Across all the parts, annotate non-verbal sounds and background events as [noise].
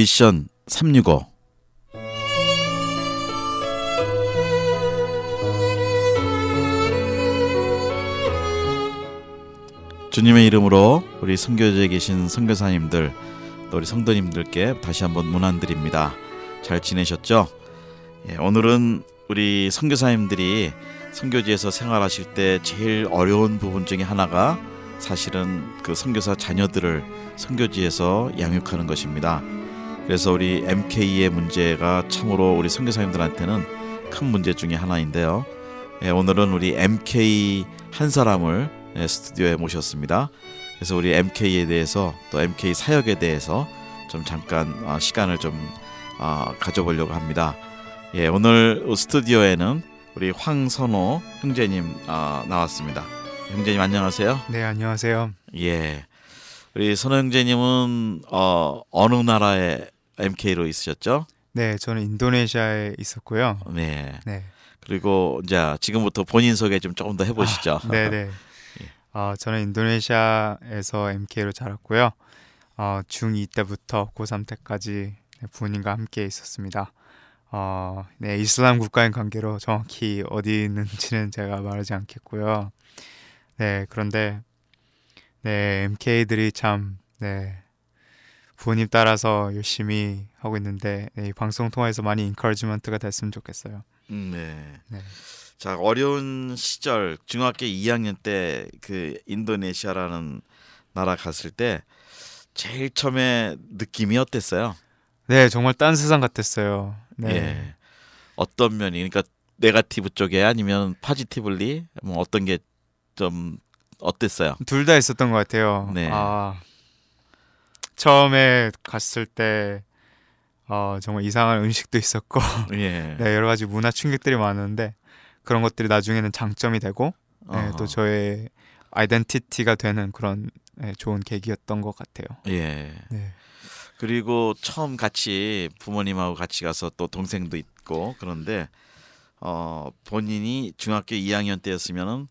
미션 365 주님의 이름으로 우리 선교지에 계신 선교사님들 또 우리 성도님들께 다시 한번 문안드립니다. 잘 지내셨죠? 예, 오늘은 우리 선교사님들이 선교지에서 생활하실 때 제일 어려운 부분 중에 하나가 사실은 그 선교사 자녀들을 선교지에서 양육하는 것입니다. 그래서 우리 MK의 문제가 참으로 우리 선교사님들한테는 큰 문제 중에 하나인데요. 예, 오늘은 우리 MK 한 사람을 예, 스튜디오에 모셨습니다. 그래서 우리 MK에 대해서 또 MK 사역에 대해서 좀 잠깐 아, 시간을 좀 아, 가져보려고 합니다. 예, 오늘 스튜디오에는 우리 황선호 형제님 아, 나왔습니다. 형제님 안녕하세요. 네, 안녕하세요. 예. 우리 선호 형제님은 어, 어느 나라에 MK로 있으셨죠? 네, 저는 인도네시아에 있었고요. 네. 네. 그리고 이제 지금부터 본인 소개 좀 조금 더 해보시죠. 아, 네, 네. [laughs] 예. 어, 저는 인도네시아에서 MK로 자랐고요. 어, 중2 때부터 고3 때까지 네, 부모님과 함께 있었습니다. 어, 네, 이슬람 국가인 관계로 정확히 어디 있는지는 제가 말하지 않겠고요. 네, 그런데 네, MK들이 참 네, 부모님 따라서 열심히 하고 있는데 네, 방송 통화에서 많이 인컬지먼트가 커 됐으면 좋겠어요. 음, 네. 네. 자 어려운 시절 중학교 2학년 때 그 인도네시아라는 나라 갔을 때 제일 처음에 느낌이 어땠어요? 네, 정말 딴 세상 같았어요. 네. 예. 어떤 면이 그러니까 네가티브 쪽에 아니면 파지티블리 뭐 어떤 게 좀 어땠어요? 둘 다 있었던 것 같아요. 네. 아, 처음에 갔을 때 어, 정말 이상한 음식도 있었고 [laughs] 예. 네, 여러 가지 문화 충격들이 많은데 그런 것들이 나중에는 장점이 되고 네, 또 저의 아이덴티티가 되는 그런 네, 좋은 계기였던 것 같아요. 예. 네. 그리고 처음 같이 부모님하고 같이 가서 또 동생도 있고 그런데 어 본인이 중학교 2학년 때였으면은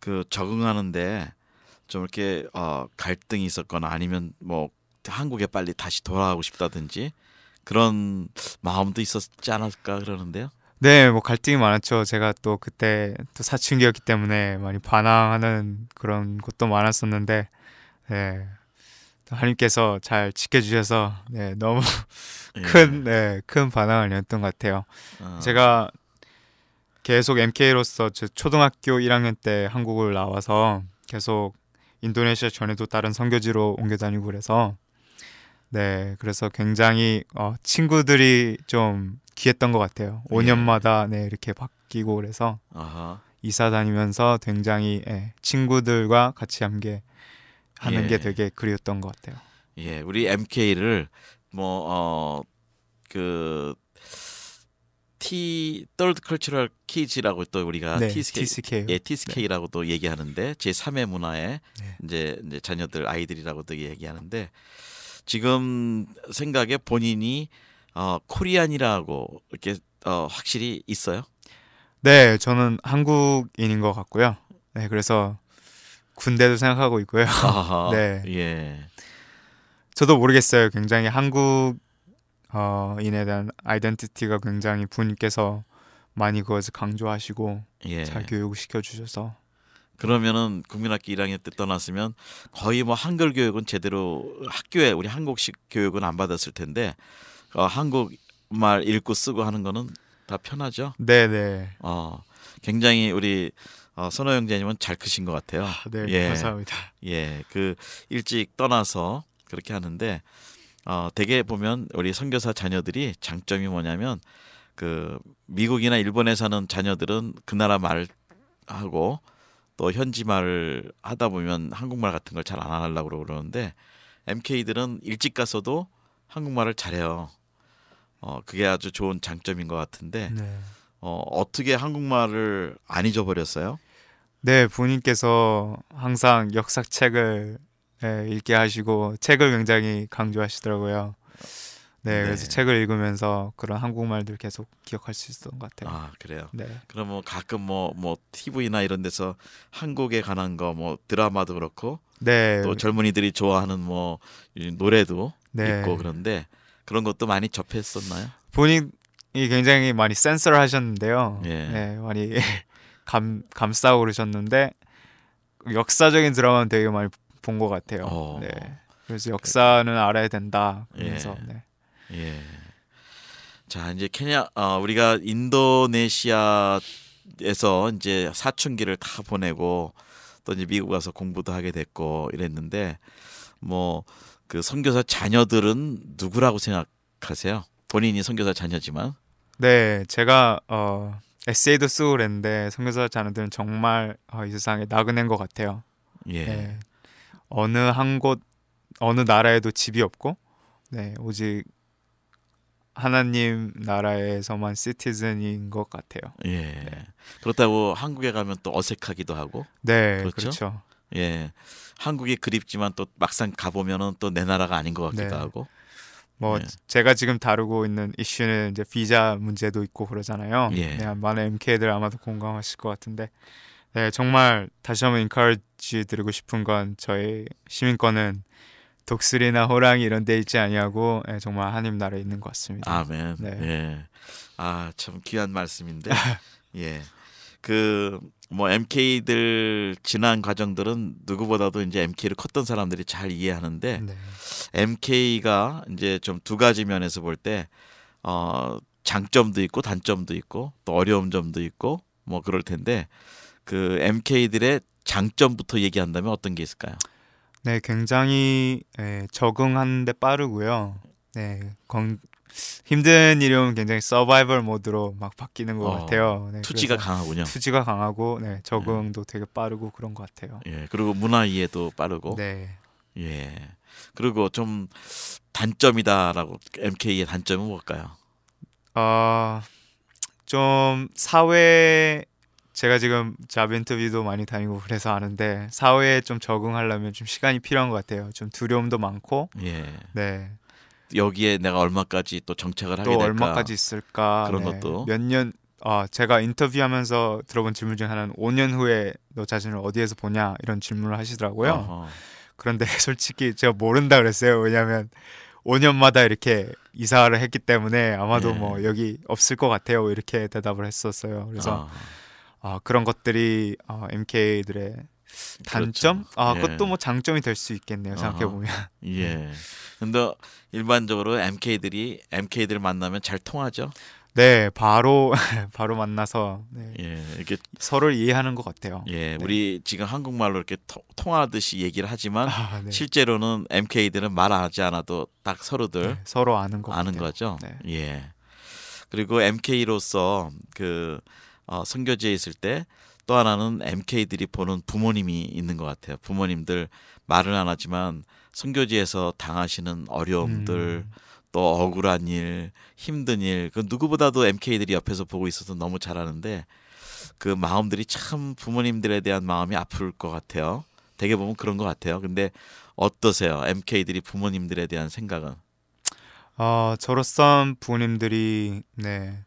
그 적응하는데 좀 이렇게 어 갈등이 있었거나 아니면 뭐 한국에 빨리 다시 돌아가고 싶다든지 그런 마음도 있었지 않을까 그러는데요. 네, 뭐 갈등이 많았죠. 제가 또 그때 또 사춘기였기 때문에 많이 반항하는 그런 것도 많았었는데, 네. 하나님께서 잘 지켜주셔서 네, 너무 예. 큰, 네, 큰 반항을 했던 것 같아요. 어. 제가 계속 MK로서 초등학교 1학년 때 한국을 나와서 계속 인도네시아 전에도 다른 선교지로 옮겨 다니고 그래서 네, 그래서 굉장히 어, 친구들이 좀 귀했던 것 같아요. 5년마다 네 이렇게 바뀌고 그래서 아하. 이사 다니면서 굉장히 예, 친구들과 같이 함께 하는 예. 게 되게 그리웠던 것 같아요. 예, 우리 MK를 뭐어그 T Third c u l 라고또 우리가 네, TSK, TCK 예 TSK라고 네. 또 얘기하는데 제 3의 문화의 네. 이제, 이제 자녀들 아이들이라고도 얘기하는데 지금 생각에 본인이 어, 코리안이라고 이렇게 어, 확실히 있어요? 네, 저는 한국인인 것 같고요. 네, 그래서 군대도 생각하고 있고요. [laughs] 네, 예. 저도 모르겠어요. 굉장히 한국 어, 인에 대한 아이덴티티가 굉장히 부님께서 많이 그것을 강조하시고 예. 잘 교육시켜 을 주셔서 그러면은 국민학교 1학년 때 떠났으면 거의 뭐 한글 교육은 제대로 학교에 우리 한국식 교육은 안 받았을 텐데 어, 한국말 읽고 쓰고 하는 거는 다 편하죠. 네네. 어 굉장히 우리 어, 선호 형제님은 잘 크신 것 같아요. 아, 네 예, 감사합니다. 예, 그 일찍 떠나서 그렇게 하는데 어, 대개 보면 우리 선교사 자녀들이 장점이 뭐냐면 그 미국이나 일본에 사는 자녀들은 그 나라 말 하고 또 현지 말을 하다 보면 한국말 같은 걸 잘 안 하려고 그러는데 MK들은 일찍 가서도 한국말을 잘해요. 어 그게 아주 좋은 장점인 것 같은데 네. 어 어떻게 한국말을 안 잊어버렸어요? 네 부모님께서 항상 역사책을 네, 읽게 하시고 책을 굉장히 강조하시더라고요. 네, 네, 그래서 책을 읽으면서 그런 한국말들 계속 기억할 수 있었던 것 같아요. 아 그래요. 네. 그럼 뭐 가끔 뭐뭐 뭐 TV나 뭐 이런 데서 한국에 관한 거 뭐 드라마도 그렇고, 네. 또 젊은이들이 좋아하는 뭐 노래도 네. 있고 그런데 그런 것도 많이 접했었나요? 본인이 굉장히 많이 센서를 하셨는데요. 예. 네, 많이 [laughs] 감 감싸고 그러셨는데 역사적인 드라마는 되게 많이 본 것 같아요. 어. 네. 그래서 네. 역사는 알아야 된다. 예. 그래서 예. 네. 예. 자 이제 케냐 어, 우리가 인도네시아에서 이제 사춘기를 다 보내고 또 이제 미국 와서 공부도 하게 됐고 이랬는데 뭐그 선교사 자녀들은 누구라고 생각하세요? 본인이 선교사 자녀지만 네 제가 어 에세이도 쓰고 그랬는데 선교사 자녀들은 정말 어, 이 세상에 나그네인 것 같아요. 예. 네. 어느 한 곳 어느 나라에도 집이 없고 네 오직 하나님 나라에서만 시티즌인 것 같아요. 예. 네. 그렇다고 한국에 가면 또 어색하기도 하고. 네, 그렇죠? 그렇죠. 예. 한국이 그립지만 또 막상 가 보면은 또 내 나라가 아닌 것 같기도 네. 하고. 뭐 예. 제가 지금 다루고 있는 이슈는 이제 비자 문제도 있고 그러잖아요. 예. 네, 많은 MK들 아마도 공감하실 것 같은데. 네, 정말 다시 한번 인카르지 드리고 싶은 건 저희 시민권은 독수리나 호랑이 이런 데 있지 아니하고 예, 정말 하나님 나라에 있는 것 같습니다. 아멘. 네. 예. 아, 참 귀한 말씀인데. [laughs] 예. 그 뭐 MK들 지난 과정들은 누구보다도 이제 MK를 컸던 사람들이 잘 이해하는데 네. MK가 이제 좀 두 가지 면에서 볼 때 어, 장점도 있고 단점도 있고 또 어려운 점도 있고 뭐 그럴 텐데 그 MK들의 장점부터 얘기한다면 어떤 게 있을까요? 네, 굉장히 네, 적응하는데 빠르고요. 네, 건, 힘든 일이 오면 굉장히 서바이벌 모드로 막 바뀌는 것 어, 같아요. 네, 투지가 강하군요. 투지가 강하고 네, 네. 적응도 예. 되게 빠르고 그런 것 같아요. 예, 그리고 문화 이해도 빠르고. 네. 예. 그리고 좀 단점이다라고 MK의 단점은 뭘까요? 아, 어, 좀 사회 제가 지금 자인터뷰도 많이 다니고 그래서 아는데 사회에 좀 적응하려면 좀 시간이 필요한 것 같아요. 좀 두려움도 많고. 예. 네. 여기에 내가 얼마까지 또 정착을 하게 또 될까? 얼마까지 있을까? 그런 네. 것도 몇 년. 아 제가 인터뷰하면서 들어본 질문 중 하나는 5년 후에 너 자신을 어디에서 보냐 이런 질문을 하시더라고요. 어허. 그런데 [laughs] 솔직히 제가 모른다 그랬어요. 왜냐하면 5년마다 이렇게 이사를 했기 때문에 아마도 예. 뭐 여기 없을 것 같아요 이렇게 대답을 했었어요. 그래서. 어. 어, 그런 것들이 어, MK들의 그렇죠. 단점? 그렇죠. 아, 예. 그것도 뭐 장점이 될 수 있겠네요. 생각해 보면. [laughs] 예. 근데 일반적으로 MK들이 MK들 만나면 잘 통하죠. 네, 바로 [laughs] 바로 만나서 네. 예, 이렇게 서로를 이해하는 것 같아요. 예, 네. 우리 지금 한국말로 이렇게 토, 통하듯이 얘기를 하지만 아, 네. 실제로는 MK들은 말하지 않아도 딱 서로들 네, 서로 아는 거 아는 같아요. 거죠. 네. 예. 그리고 MK로서 그 어, 선교지에 있을 때 또 하나는 MK들이 보는 부모님이 있는 것 같아요. 부모님들 말을 안 하지만 선교지에서 당하시는 어려움들 음. 또 억울한 일, 힘든 일, 그 누구보다도 MK들이 옆에서 보고 있어서 너무 잘하는데 그 마음들이 참 부모님들에 대한 마음이 아플 것 같아요. 대개 보면 그런 것 같아요. 근데 어떠세요? MK들이 부모님들에 대한 생각은? 아, 어, 저로선 부모님들이 네.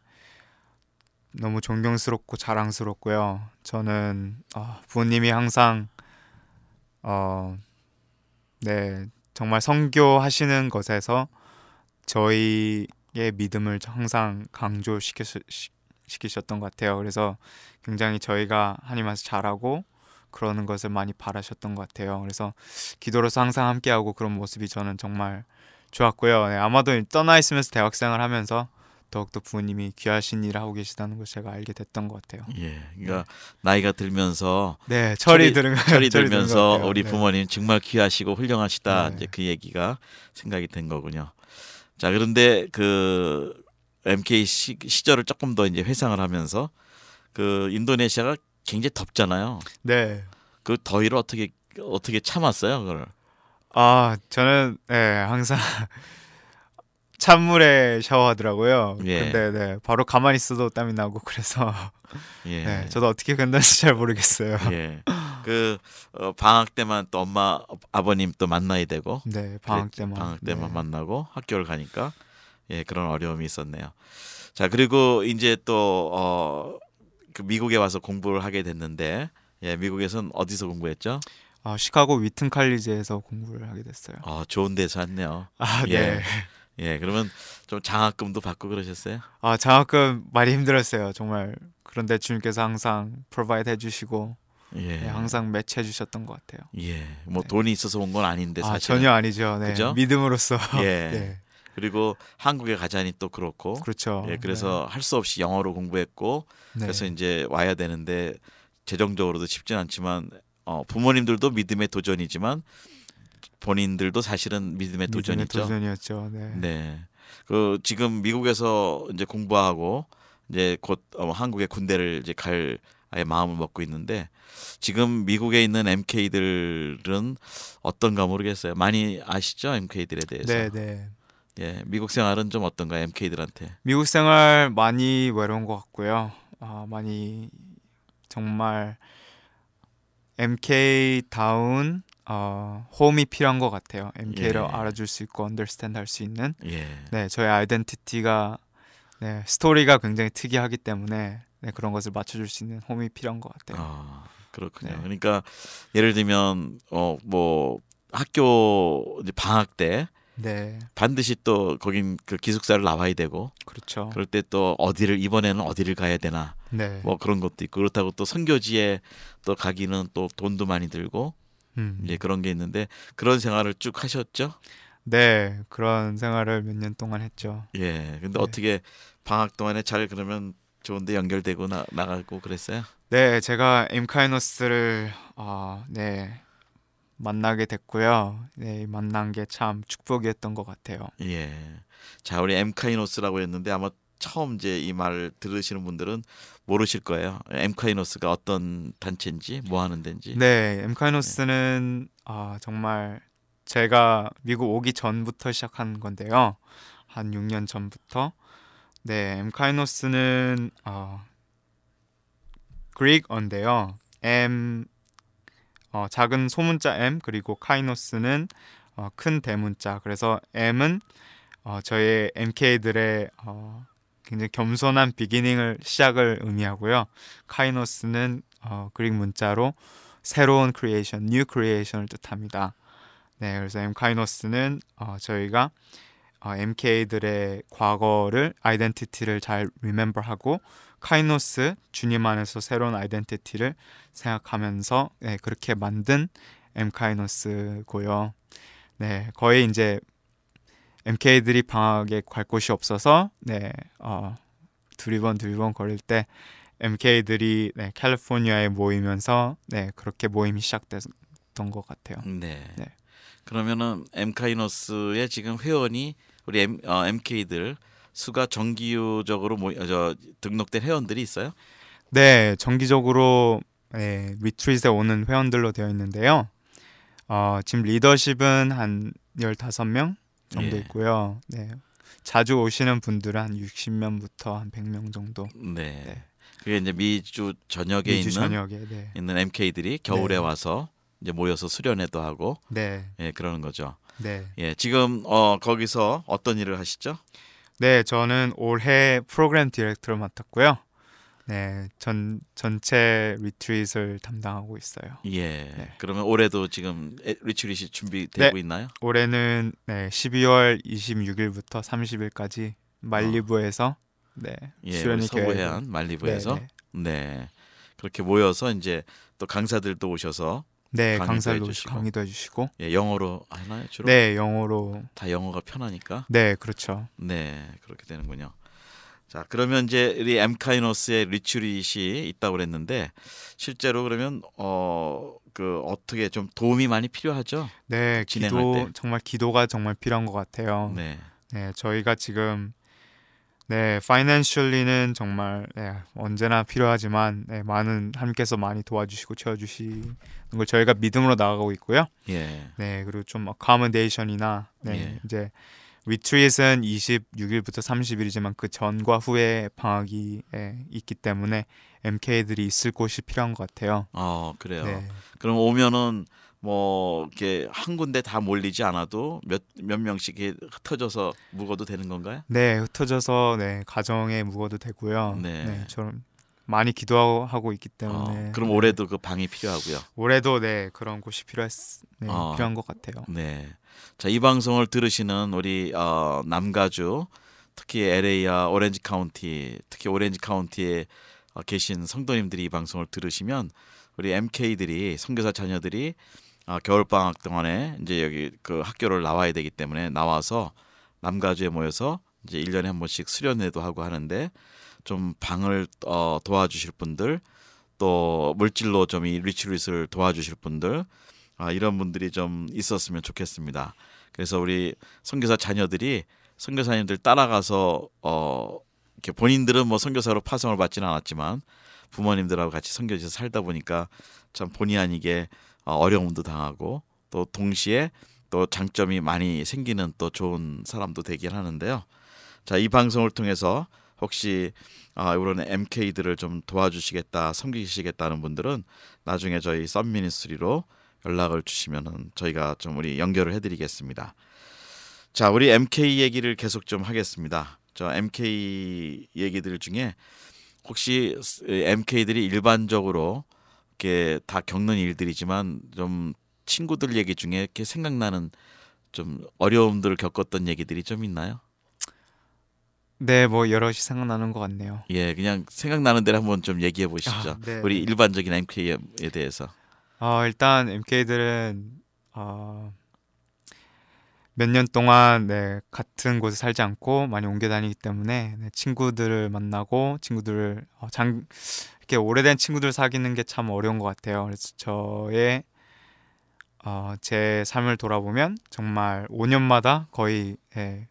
너무 존경스럽고 자랑스럽고요. 저는 어, 부모님이 항상 어, 네 정말 성교하시는 것에서 저희의 믿음을 항상 강조시키셨던 것 같아요. 그래서 굉장히 저희가 하나님 앞에 잘하고 그러는 것을 많이 바라셨던 것 같아요. 그래서 기도로서 항상 함께하고 그런 모습이 저는 정말 좋았고요. 네, 아마도 떠나 있으면서 대학생을 하면서 더욱더 부모님이 귀하신 일을 하고 계시다는 걸 제가 알게 됐던 것 같아요. 예, 네. 그러니까 네. 나이가 들면서 네 철이, 철이 들은 철이 들면서 우리 네. 부모님 네. 정말 귀하시고 훌륭하시다 네. 이제 그 얘기가 생각이 된 거군요. 자 그런데 그 MK 시, 시절을 조금 더 이제 회상을 하면서 그 인도네시아가 굉장히 덥잖아요. 네. 그 더위를 어떻게 어떻게 참았어요, 그걸? 아 저는 예 항상 찬물에 샤워하더라고요. 예. 근데 네, 바로 가만히 있어도 땀이 나고 그래서 예. 네, 저도 어떻게 건다는지 잘 모르겠어요. 예. 그 어, 방학 때만 또 엄마 아버님 또 만나야 되고 네, 방학 때만 방학 때만 네. 만나고 학교를 가니까 예, 그런 어려움이 있었네요. 자, 그리고 이제 또 어, 그 미국에 와서 공부를 하게 됐는데 예, 미국에선 어디서 공부했죠? 아, 시카고 위튼 칼리지에서 공부를 하게 됐어요. 아, 좋은 데서 했네요. 아, 예. 네. 예, 그러면 좀 장학금도 받고 그러셨어요? 아, 장학금 많이 힘들었어요. 정말. 그런데 주님께서 항상 프로바이드 해주시고 예. 네, 항상 매치해 주셨던 것 같아요. 예, 뭐 네. 돈이 있어서 온 건 아닌데 사실 아, 전혀 아니죠. 네. 그죠? 믿음으로써. 예. [laughs] 네. 그리고 한국에 가자니 또 그렇고. 그렇죠. 예, 그래서 네. 할수 없이 영어로 공부했고 네. 그래서 이제 와야 되는데 재정적으로도 쉽진 않지만 어, 부모님들도 믿음의 도전이지만 본인들도 사실은 믿음의 도전이죠. 도전이었죠. 네. 네. 그 지금 미국에서 이제 공부하고 이제 곧 어, 한국의 군대를 이제 갈 아예 마음을 먹고 있는데 지금 미국에 있는 MK들은 어떤가 모르겠어요. 많이 아시죠 MK들에 대해서. 네, 네. 예, 미국 생활은 좀 어떤가 요 MK들한테? 미국 생활 많이 외로운 것 같고요. 아, 많이 정말 MK 다운 어, 홈이 필요한 것 같아요. MK를 예. 알아줄 수 있고 언더스탠드 할 수 있는 예. 네 저의 아이덴티티가 네 스토리가 굉장히 특이하기 때문에 네, 그런 것을 맞춰줄 수 있는 홈이 필요한 것 같아요. 아, 그렇군요. 네. 그러니까 예를 들면 어뭐 학교 방학 때 네. 반드시 또 거긴 그 기숙사를 나와야 되고 그렇죠. 그럴 때 또 어디를 이번에는 어디를 가야 되나 네. 뭐 그런 것도 있고 그렇다고 또 선교지에 또 가기는 또 돈도 많이 들고 음. 예, 그런 게 있는데 그런 생활을 쭉 하셨죠? 네, 그런 생활을 몇 년 동안 했죠. 예, 근데 네. 어떻게 방학 동안에 잘 그러면 좋은데 연결되고 나, 나가고 그랬어요? 네, 제가 임카이노스를 어, 네 만나게 됐고요. 네, 만난 게 참 축복이었던 것 같아요. 예, 자 우리 엠카이노스라고 했는데 아마 처음 이제 이 말을 들으시는 분들은 모르실 거예요. 엠카이노스가 어떤 단체인지 뭐 하는 데인지. 네, 엠카이노스는 네. 아, 정말 제가 미국 오기 전부터 시작한 건데요. 한 6년 전부터. 네, 엠카이노스는 어, 그릭언데요 M 어, 작은 소문자 M 그리고 카이노스는 어, 큰 대문자. 그래서 M은 어, 저의 MK들의 어, 굉장히 겸손한 비기닝을 시작을 의미하고요. 카이노스는 어, 그릭 문자로 새로운 크리에이션, new c r e 을 뜻합니다. 네, 그래서 M 카이노스는 어, 저희가 어, MK들의 과거를 아이덴티티를 잘 리멤버하고 카이노스 주님 안에서 새로운 아이덴티티를 생각하면서 네, 그렇게 만든 M 카이노스고요. 네, 거의 이제 MK들이 방학에 갈 곳이 없어서 네, 어, 두리번 두리번 걸릴때 MK들이 네, 캘리포니아에 모이면서 네, 그렇게 모임이 시작됐던 것 같아요. 네. 네. 그러면은 엠카이너스의 지금 회원이 우리 M, 어, MK들 수가 정기적으로 모, 저, 등록된 회원들이 있어요? 네, 정기적으로 네, 위트릿에 오는 회원들로 되어 있는데요. 어, 지금 리더십은 한 열다섯 명 정도 예. 있고요. 네. 자주 오시는 분들은 한 60명부터 한 100명 정도. 네. 네. 그게 이제 미주 전역에 미주 있는 전역에, 네. 있는 MK들이 겨울에 네. 와서 이제 모여서 수련회도 하고 네. 예, 그러는 거죠. 네. 예, 지금 어 거기서 어떤 일을 하시죠? 네, 저는 올해 프로그램 디렉터를 맡았고요. 네, 전 전체 리트릿을 담당하고 있어요. 예. 네. 그러면 올해도 지금 리트릿이 준비되고 네, 있나요? 올해는 네, 12월 26일부터 30일까지 말리부에서 어. 네. 예, 서부 해안 말리부에서 네, 네, 네. 그렇게 모여서 이제 또 강사들도 오셔서 네, 강사도 해주시고. 강의도 해주시고. 예, 영어로 하나요 주로? 네, 영어로. 다 영어가 편하니까. 네, 그렇죠. 네, 그렇게 되는군요. 자, 그러면 이제 우리 엠카이노스의 리추리시 있다고 그랬는데 실제로 그러면 어, 그 어떻게 좀 도움이 많이 필요하죠? 네, 기도 때. 정말 기도가 정말 필요한 것 같아요. 네. 네, 저희가 지금 네, 파이낸셜리는 정말 네, 언제나 필요하지만 네, 많은 함나님께서 많이 도와주시고 채워주시는 걸 저희가 믿음으로 나아가고 있고요. 예. 네, 그리고 좀 어카머데이션이나 네, 예. 이제 위트윗은 26일부터 30일이지만 그 전과 후에 방학이 예, 있기 때문에 MK들이 있을 곳이 필요한 것 같아요. 어 그래요. 네. 그럼 오면은 뭐 이렇게 한 군데 다 몰리지 않아도 몇 몇 명씩 흩어져서 묵어도 되는 건가요? 네, 흩어져서 네 가정에 묵어도 되고요. 네, 네 저는 많이 기도하고 있기 아, 때문에. 어, 그럼 네. 올해도 그 방이 필요하고요. 올해도 네 그런 곳이 필요했 네, 어, 필요한 것 같아요. 네. 자, 이 방송을 들으시는 우리 어, 남가주 특히 LA와 오렌지 카운티, 특히 오렌지 카운티에 어, 계신 성도님들이 이 방송을 들으시면 우리 MK들이 선교사 자녀들이 어, 겨울 방학 동안에 이제 여기 그 학교를 나와야 되기 때문에 나와서 남가주에 모여서 이제 1년에 한 번씩 수련회도 하고 하는데 좀 방을 어, 도와주실 분들 또 물질로 좀 이 리치루스를 도와주실 분들 아, 이런 분들이 좀 있었으면 좋겠습니다. 그래서 우리 선교사 자녀들이 선교사님들 따라가서 어 이렇게 본인들은 뭐 선교사로 파송을 받지는 않았지만 부모님들하고 같이 선교지에서 살다 보니까 참 본의 아니게 어, 어려움도 당하고 또 동시에 또 장점이 많이 생기는 또 좋은 사람도 되긴 하는데요. 자, 이 방송을 통해서 혹시 아, 이런 MK들을 좀 도와주시겠다, 섬기시겠다는 분들은 나중에 저희 썸미니스리로 연락을 주시면은 저희가 좀 우리 연결을 해드리겠습니다. 자, 우리 MK 얘기를 계속 좀 하겠습니다. 저 MK 얘기들 중에 혹시 MK들이 일반적으로 이렇게 다 겪는 일들이지만 좀 친구들 얘기 중에 이렇게 생각나는 좀 어려움들을 겪었던 얘기들이 좀 있나요? 네, 뭐 여럿이 생각나는 것 같네요. 예, 그냥 생각나는 대로 한번 좀 얘기해 보시죠. 아, 네. 우리 일반적인 MK에 대해서. 어, 일단 MK들은 어, 몇 년 동안 네, 같은 곳에 살지 않고 많이 옮겨 다니기 때문에 네, 친구들을 만나고 친구들을 어, 장 이렇게 오래된 친구들 사귀는 게 참 어려운 것 같아요. 그래서 저의 어, 제 삶을 돌아보면 정말 5년마다 거의 예,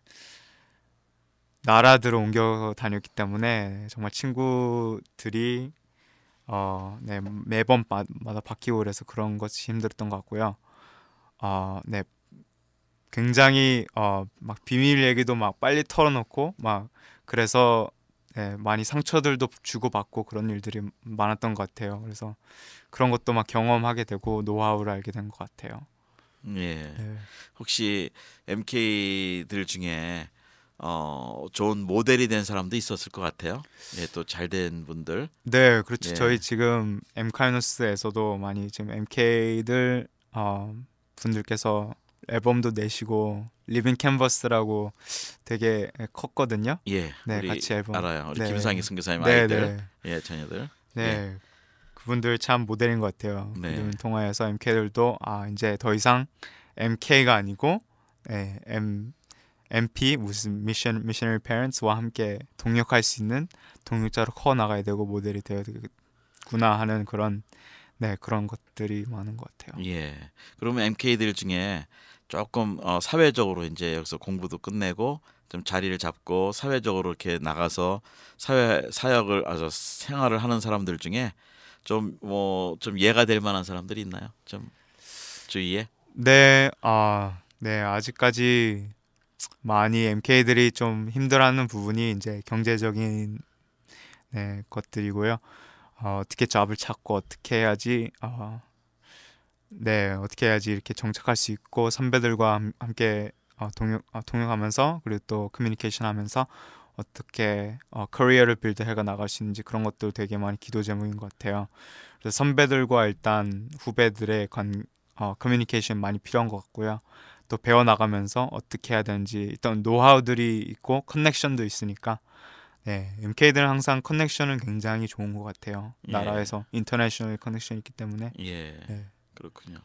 나라들을 옮겨 다녔기 때문에 정말 친구들이 어, 네, 매번 마, 마다 바뀌고 그래서 그런 것이 힘들었던 것 같고요. 어, 네, 굉장히 어, 막 비밀 얘기도 막 빨리 털어놓고 막 그래서 네, 많이 상처들도 주고받고 그런 일들이 많았던 것 같아요. 그래서 그런 것도 막 경험하게 되고 노하우를 알게 된 것 같아요. 예. 네. 혹시 MK들 중에 어, 좋은 모델이 된 사람도 있었을 것 같아요. 예, 또잘 된 분들. 네, 그렇죠. 예. 저희 지금 엠카이너스에서도 많이 지금 MK들 어, 분들께서 앨범도 내시고 리빙 캔버스라고 되게 컸거든요. 예, 네, 같이 앨범 알아요. 우리 네. 김상희 선교사님 네, 아이들, 네, 예, 자녀들. 네. 예. 그분들 참 모델인 것 같아요. 네. 동화에서 MK들도 아 이제 더 이상 MK가 아니고 예, M MP 무슨 미션 미셔널 페런츠와 함께 동역할 수 있는 동역자로 커 나가야 되고 모델이 되어야 되겠구나 하는 그런 네 그런 것들이 많은 것 같아요. 예. 그러면 MK들 중에 조금 어, 사회적으로 이제 여기서 공부도 끝내고 좀 자리를 잡고 사회적으로 이렇게 나가서 사회 사역을 아주 생활을 하는 사람들 중에 좀 뭐좀 뭐, 좀 예가 될 만한 사람들이 있나요? 좀 주위에? 네, 아, 네 아직까지 많이 MK들이 좀 힘들어하는 부분이 이제 경제적인 네, 것들이고요. 어, 어 떻게 잡을 찾고 어떻게 해야지 어, 네 어떻게 해야지 이렇게 정착할 수 있고 선배들과 함께 어, 동역 어, 동역하면서 그리고 또 커뮤니케이션하면서 어떻게 어, 커리어를 빌드해가 나갈 수 있는지 그런 것도 되게 많이 기도 제목인 것 같아요. 그래서 선배들과 일단 후배들의 관, 어, 커뮤니케이션 많이 필요한 것 같고요. 또 배워 나가면서 어떻게 해야 되는지 일단 노하우들이 있고 커넥션도 있으니까 네, MK들은 항상 커넥션은 굉장히 좋은 것 같아요. 예. 나라에서 인터내셔널 커넥션이 있기 때문에. 예. 네. 그렇군요.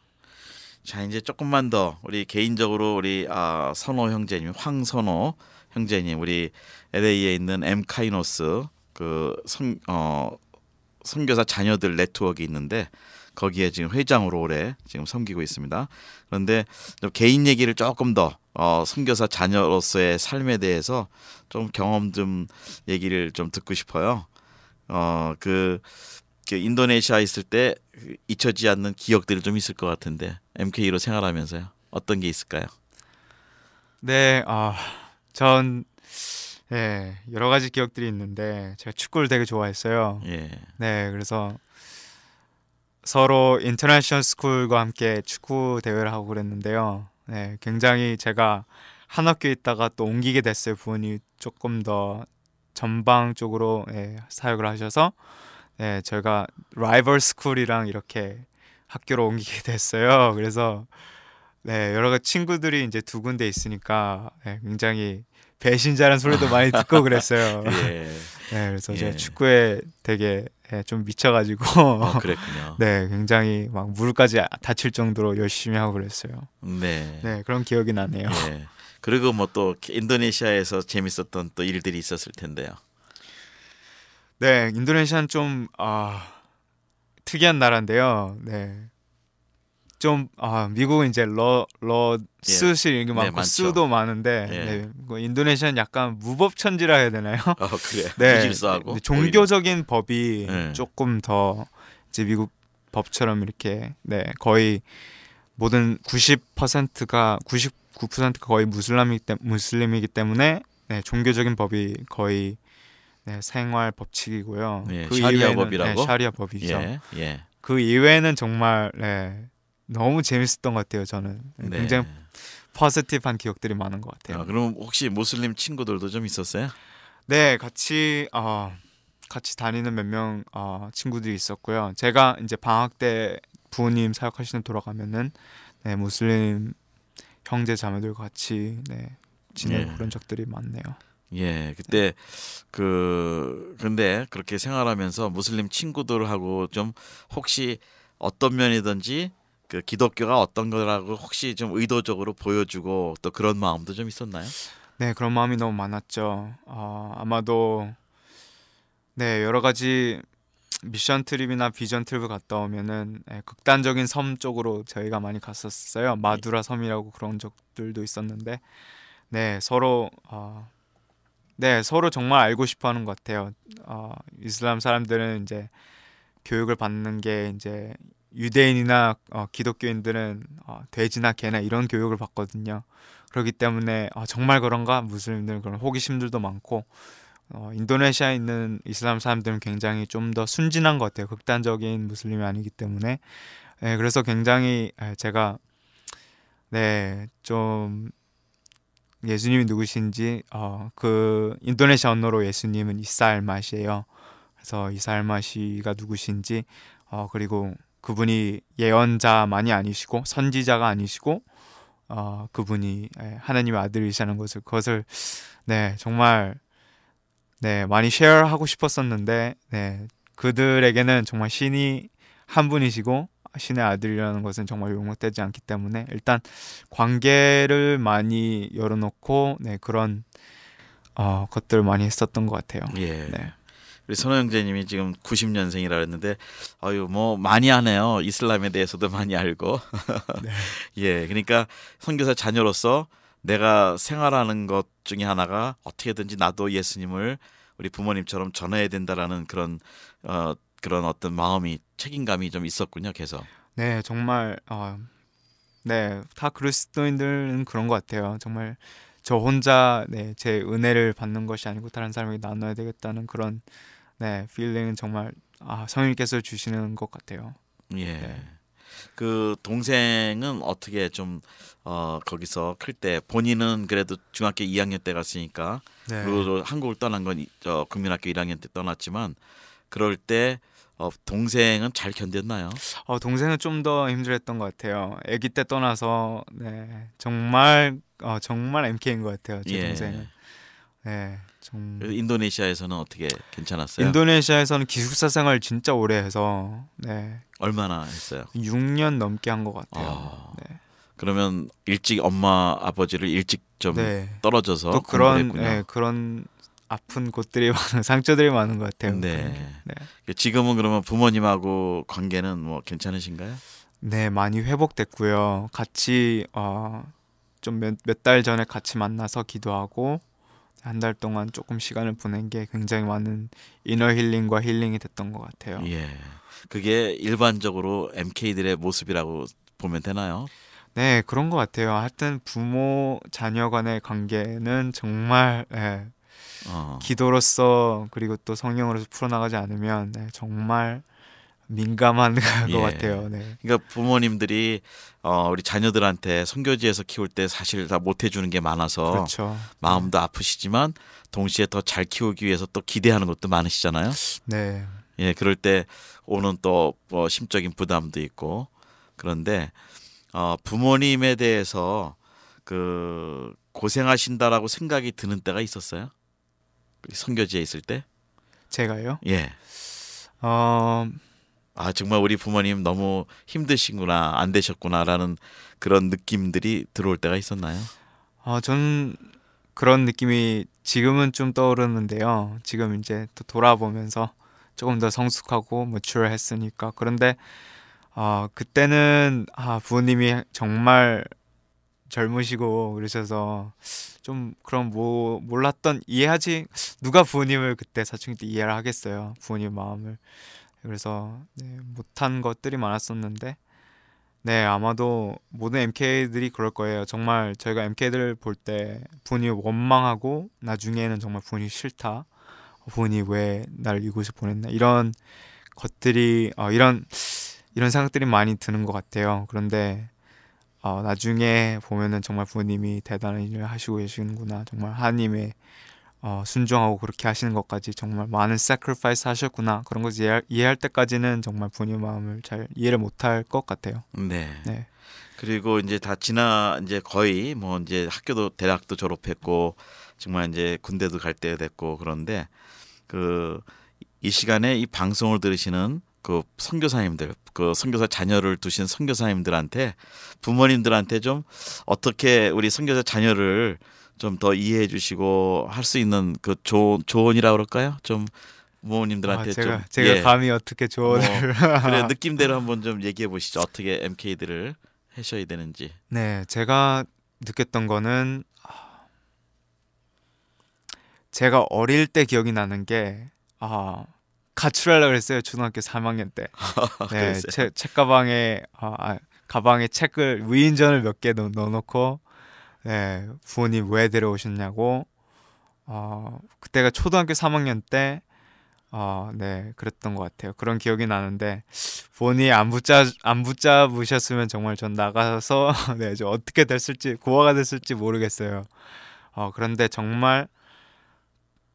자 이제 조금만 더 우리 개인적으로 우리 아, 선호 형제님 황선호 형제님 우리 LA에 있는 엠 카이노스 그성 어, 선교사 자녀들 네트워크 있는데 거기에 지금 회장으로 올해 지금 섬기고 있습니다. 그런데 개인 얘기를 조금 더 어, 선교사 자녀로서의 삶에 대해서 좀 경험 좀 얘기를 좀 듣고 싶어요. 어, 그, 그 인도네시아 있을 때 그 잊혀지지 않는 기억들이 좀 있을 것 같은데 MK로 생활하면서요. 어떤 게 있을까요? 네, 아, 어, 전 예, 여러 가지 기억들이 있는데 제가 축구를 되게 좋아했어요. 예. 네, 그래서 서로 인터내셔널 스쿨과 함께 축구 대회를 하고 그랬는데요. 네, 굉장히 제가 한 학교에 있다가 또 옮기게 됐어요. 부모님 조금 더 전방 쪽으로 네, 사역을 하셔서 네, 저희가 라이벌 스쿨이랑 이렇게 학교로 옮기게 [laughs] 됐어요. 그래서 네, 여러 가지 친구들이 이제 두 군데 있으니까 네, 굉장히 배신자라는 소리도 많이 듣고 그랬어요. [laughs] 예. [laughs] 네, 그래서 예. 제가 축구에 되게 네, 좀 미쳐가지고 어, [laughs] 그랬군요. 네, 굉장히 막 무릎까지 다칠 정도로 열심히 하고 그랬어요. 네, 네 그런 기억이 나네요. 네. 그리고 뭐 또 인도네시아에서 재밌었던 또 일들이 있었을 텐데요. 네, 인도네시아는 좀 아, 특이한 나라인데요. 네, 좀 아, 미국은 이제 러, 러 예. 스시 이게 네, 많고 예. 네, 수도 많은데 네. 인도네시아는 약간 무법천지라 해야 되나요? 어, 그래. [laughs] 네. 하고 종교적인 오히려. 법이 예. 조금 더 이제 미국 법처럼 이렇게 네, 거의 모든 90%가 99%가 거의 무슬림이기, 때, 무슬림이기 때문에 네, 종교적인 법이 거의 네, 생활 법칙이고요. 예, 그 샤리아 이외에는, 법이라고? 네, 샤리아 법이죠. 예, 예. 그 이외에는 정말 네, 너무 재밌었던 것 같아요. 저는 네. 굉장히 퍼스티브한 기억들이 많은 것 같아요. 아, 그럼 혹시 모슬림 친구들도 좀 있었어요? 네, 같이 어, 같이 다니는 몇명 어, 친구들이 있었고요. 제가 이제 방학 때 부모님 사역하시는 돌아가면은 네, 무슬림 형제 자매들과 같이 네, 지내고 예. 그런 적들이 많네요. 예, 그때 네. 그 근데 그렇게 생활하면서 무슬림 친구들하고 좀 혹시 어떤 면이든지 그 기독교가 어떤 거라고 혹시 좀 의도적으로 보여주고 또 그런 마음도 좀 있었나요? 네, 그런 마음이 너무 많았죠. 어, 아마도 네 여러 가지 미션 트립이나 비전 트립을 갔다 오면은 네, 극단적인 섬 쪽으로 저희가 많이 갔었어요. 네. 마두라 섬이라고 그런 적들도 있었는데 네 서로 어, 네 서로 정말 알고 싶어하는 것 같아요. 어, 이슬람 사람들은 이제 교육을 받는 게 이제 유대인이나 어, 기독교인들은 어, 돼지나 개나 이런 교육을 받거든요. 그렇기 때문에 어, 정말 그런가 무슬림들은 그런 호기심들도 많고 어, 인도네시아에 있는 이슬람 사람들은 굉장히 좀 더 순진한 것 같아요. 극단적인 무슬림이 아니기 때문에 네, 그래서 굉장히 예, 제가 네 좀 예수님이 누구신지 어, 그 인도네시아 언어로 예수님은 이사알 마시예요. 그래서 이사알 마시가 누구신지 어, 그리고 그분이 예언자만이 아니시고 선지자가 아니시고 어, 그분이 예, 하나님의 아들이시라는 것을 그것을 네 정말 네 많이 쉐어하고 싶었었는데 네 그들에게는 정말 신이 한 분이시고 신의 아들이라는 것은 정말 용납되지 않기 때문에 일단 관계를 많이 열어놓고 네 그런 어, 것들을 많이 했었던 것 같아요. 예. 네. 우리 선호 형제님이 지금 90년생이라 그랬는데 아유 뭐 많이 하네요. 이슬람에 대해서도 많이 알고. 네. [laughs] 예. 그러니까 선교사 자녀로서 내가 생활하는 것 중에 하나가 어떻게든지 나도 예수님을 우리 부모님처럼 전해야 된다라는 그런 어 그런 어떤 마음이 책임감이 좀 있었군요. 계속. 네, 정말 어 네, 다 그리스도인들은 그런 것 같아요. 정말 저 혼자 네, 제 은혜를 받는 것이 아니고 다른 사람에게 나눠야 되겠다는 그런 네, 필링은 정말 아, 성님께서 주시는 것 같아요. 예. 네. 그 동생은 어떻게 좀 어, 거기서 클 때 본인은 그래도 중학교 2학년 때 갔으니까 네. 그리고 한국을 떠난 건 저 국민학교 1학년 때 떠났지만 그럴 때 어, 동생은 잘 견뎠나요? 어, 동생은 좀 더 힘들었던 것 같아요. 아기 때 떠나서 네, 정말 어, 정말 MK인 것 같아요. 제 예. 동생 네, 좀 인도네시아에서는 어떻게 괜찮았어요? 인도네시아에서는 기숙사 생활 진짜 오래 해서 네. 얼마나 했어요? 6년 넘게 한 것 같아요. 아, 네. 그러면 일찍 엄마 아버지를 일찍 좀 네. 떨어져서 또 그런 네, 그런 아픈 곳들이 많은 [laughs] 상처들이 많은 것 같아요. 네. 네. 그 지금은 그러면 부모님하고 관계는 뭐 괜찮으신가요? 네, 많이 회복됐고요. 같이 어, 좀몇달 전에 같이 만나서 기도하고 한 달 동안 조금 시간을 보낸 게 굉장히 많은 이너 힐링과 힐링이 됐던 것 같아요. 예, 그게 일반적으로 MK들의 모습이라고 보면 되나요? 네, 그런 것 같아요. 하여튼 부모 자녀 간의 관계는 정말 예, 어. 기도로서 그리고 또 성령으로서 풀어나가지 않으면 네, 정말 민감한 [laughs] 예. 것 같아요. 네. 그러니까 부모님들이 어, 우리 자녀들한테 선교지에서 키울 때 사실 다 못 해주는 게 많아서 그렇죠. 마음도 아프시지만 동시에 더 잘 키우기 위해서 또 기대하는 것도 많으시잖아요. 네. 예, 그럴 때 오는 또 뭐 심적인 부담도 있고 그런데 어, 부모님에 대해서 그 고생하신다라고 생각이 드는 때가 있었어요? 선교지에 그 있을 때? 제가요? 예. 어. 아 정말 우리 부모님 너무 힘드신구나 안 되셨구나라는 그런 느낌들이 들어올 때가 있었나요? 아전 어, 그런 느낌이 지금은 좀 떠오르는데요. 지금 이제 또 돌아보면서 조금 더 성숙하고 머출얼했으니까 그런데 어, 그때는 아 부모님이 정말 젊으시고 그러셔서 좀 그런 뭐 몰랐던 이해하지 누가 부모님을 그때 사춘기 때 이해를 하겠어요 부모님 마음을 그래서 네, 못한 것들이 많았었는데 네 아마도 모든 MK들이 그럴 거예요. 정말 저희가 MK들 볼 때 분이 원망하고 나중에는 정말 분이 싫다. 어, 분이 왜날 이곳에 보냈나 이런 것들이 어, 이런 이런 생각들이 많이 드는 것 같아요. 그런데 어, 나중에 보면은 정말 부모님이 대단한 일을 하시고 계시는구나 정말 하나님의 어, 순종하고 그렇게 하시는 것까지 정말 많은 sacrifice 하셨구나 그런 것을 이해할, 이해할 때까지는 정말 부모님 마음을 잘 이해를 못할 것 같아요. 네. 네. 그리고 이제 다 지나 이제 거의 뭐 이제 학교도 대학도 졸업했고 정말 이제 군대도 갈 때가 됐고 그런데 그 이 시간에 이 방송을 들으시는 그 선교사님들 그 선교사 자녀를 두신 선교사님들한테 부모님들한테 좀 어떻게 우리 선교사 자녀를 좀더 이해해 주시고 할 수 있는 그 조, 조언이라 고 그럴까요? 좀 부모님들한테 아, 제가, 좀 제가 예. 감히 어떻게 조언을 뭐, [laughs] 그래 느낌대로 한번 좀 얘기해 보시죠. 어떻게 MK들을 하셔야 되는지. 네, 제가 느꼈던 거는 아, 제가 어릴 때 기억이 나는 게 아, 가출하려고 그랬어요. 중학교 3학년 때. [laughs] 아, 네, 책, 책가방에 아, 아, 가방에 책을 위인전을 몇 개 넣어놓고 네, 부모님 왜 데려오셨냐고 어, 그때가 초등학교 3학년 때 어, 네, 그랬던 것 같아요. 그런 기억이 나는데 본이 안 붙잡 안 붙잡으셨으면 정말 전 나가서 [laughs] 네, 저 어떻게 됐을지 고아가 됐을지 모르겠어요. 어, 그런데 정말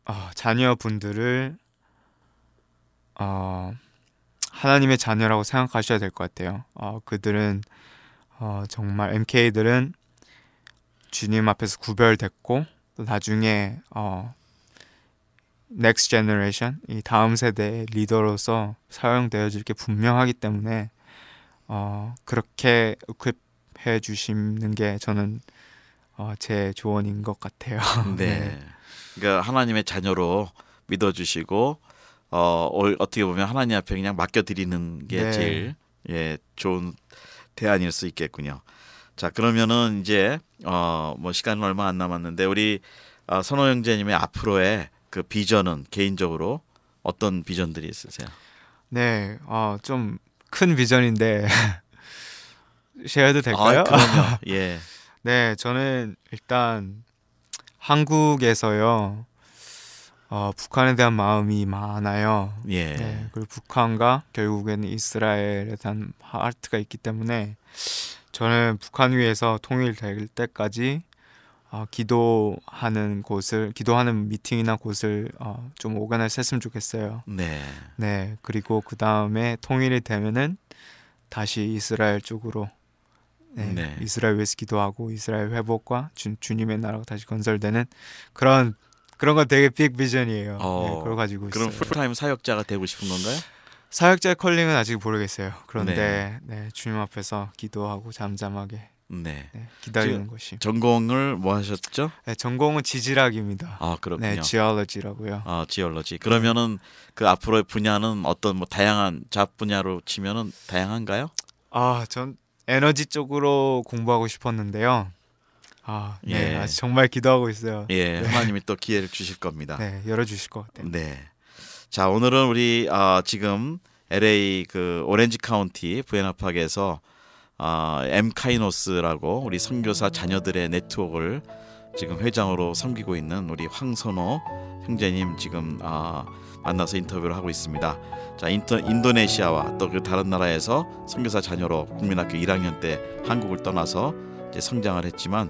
어, 자녀분들을 어, 하나님의 자녀라고 생각하셔야 될 것 같아요. 어, 그들은 어, 정말 MK들은 주님 앞에서 구별됐고 또 나중에 어 넥스트 제너레이션 이 다음 세대의 리더로서 사용되어질 게 분명하기 때문에 어 그렇게 급해 주시는 게 저는 어, 제 조언인 것 같아요. [laughs] 네. 네. 그러니까 하나님의 자녀로 믿어 주시고 어 어떻게 보면 하나님 앞에 그냥 맡겨 드리는 게 네. 제일 예 좋은 대안일 수 있겠군요. 자 그러면은 이제 어 뭐 시간은 얼마 안 남았는데 우리 어, 선호 형제님의 앞으로의 그 비전은 개인적으로 어떤 비전들이 있으세요? 네, 어좀 큰 비전인데 [laughs] 쉐어도 아, 될까요? 아, 그럼요. [laughs] 예. 네, 저는 일단 한국에서요. 어, 북한에 대한 마음이 많아요. 예. 네, 그리고 북한과 결국에는 이스라엘에 대한 하트가 있기 때문에 저는 북한 위에서 통일될 때까지 어, 기도하는 곳을 기도하는 미팅이나 곳을 어, 좀 오가나서 했으면 좋겠어요. 네. 네. 그리고 그 다음에 통일이 되면은 다시 이스라엘 쪽으로 네, 네. 이스라엘 위해서 기도하고 이스라엘 회복과 주, 주님의 나라가 다시 건설되는 그런 그런 건 되게 빅 비전이에요. 어, 네, 그래 가지고 그럼 풀타임 사역자가 되고 싶은 건가요? 사역자 컬링은 아직 모르겠어요. 그런데 네. 네, 주님 앞에서 기도하고 잠잠하게 네. 네 기다리는 것이. 전공을 뭐 하셨죠? 네, 전공은 지질학입니다. 아 그렇군요. 네, 지얼러지라고요. 아 지얼러지. 그러면은 그 앞으로의 분야는 어떤 뭐 다양한 잡 분야로 치면은 다양한가요? 아전 에너지 쪽으로 공부하고 싶었는데요. 아, 네, 예. 정말 기도하고 있어요. 예, 네. 하나님이 또 기회를 주실 겁니다. 네, 열어 주실 것 같아요. 네. 자, 오늘은 우리 어, 지금 LA 그 오렌지 카운티 부에나팍에서 어, 아, M 카이노스라고 우리 선교사 자녀들의 네트워크를 지금 회장으로 섬기고 있는 우리 황선호 형제님 지금 어, 만나서 인터뷰를 하고 있습니다. 자, 인터, 인도네시아와 또그 다른 나라에서 선교사 자녀로 국민학교 1학년 때 한국을 떠나서 이제 성장을 했지만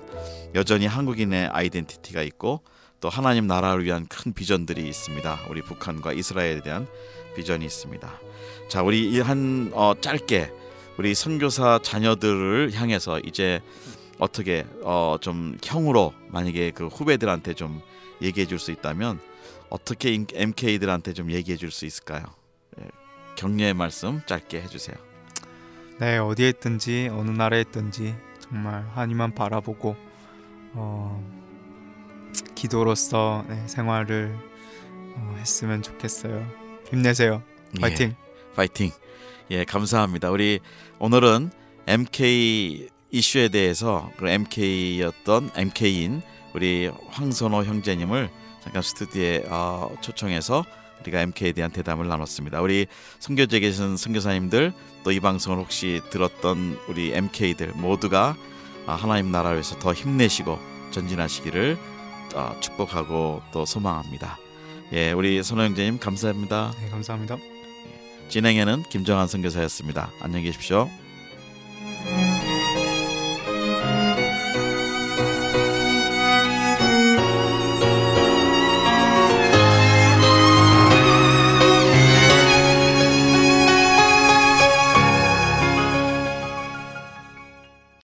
여전히 한국인의 아이덴티티가 있고 또 하나님 나라를 위한 큰 비전들이 있습니다. 우리 북한과 이스라엘에 대한 비전이 있습니다. 자, 우리 한 어, 짧게 우리 선교사 자녀들을 향해서 이제 어떻게 어, 좀 형으로 만약에 그 후배들한테 좀 얘기해 줄 수 있다면 어떻게 MK들한테 좀 얘기해 줄 수 있을까요? 예, 격려의 말씀 짧게 해주세요. 네, 어디에 있든지 어느 나라에 있든지 정말 하나님만 바라보고 어, 기도로서 네, 생활을 어, 했으면 좋겠어요. 힘내세요. 예, 파이팅. 예, 파이팅. 예, 감사합니다. 우리 오늘은 MK 이슈에 대해서 그 MK였던 MK인 우리 황선호 형제님을 잠깐 스튜디오에 어, 초청해서 우리가 MK에 대한 대담을 나눴습니다. 우리 선교지 계신 선교사님들 또 이 방송을 혹시 들었던 우리 MK들 모두가 아, 하나님 나라에서 더 힘내시고 전진하시기를 어, 축복하고 또 소망합니다. 예, 우리 손호영재님 감사합니다. 네, 감사합니다. 예, 진행에는 김정한 선교사였습니다. 안녕히 계십시오.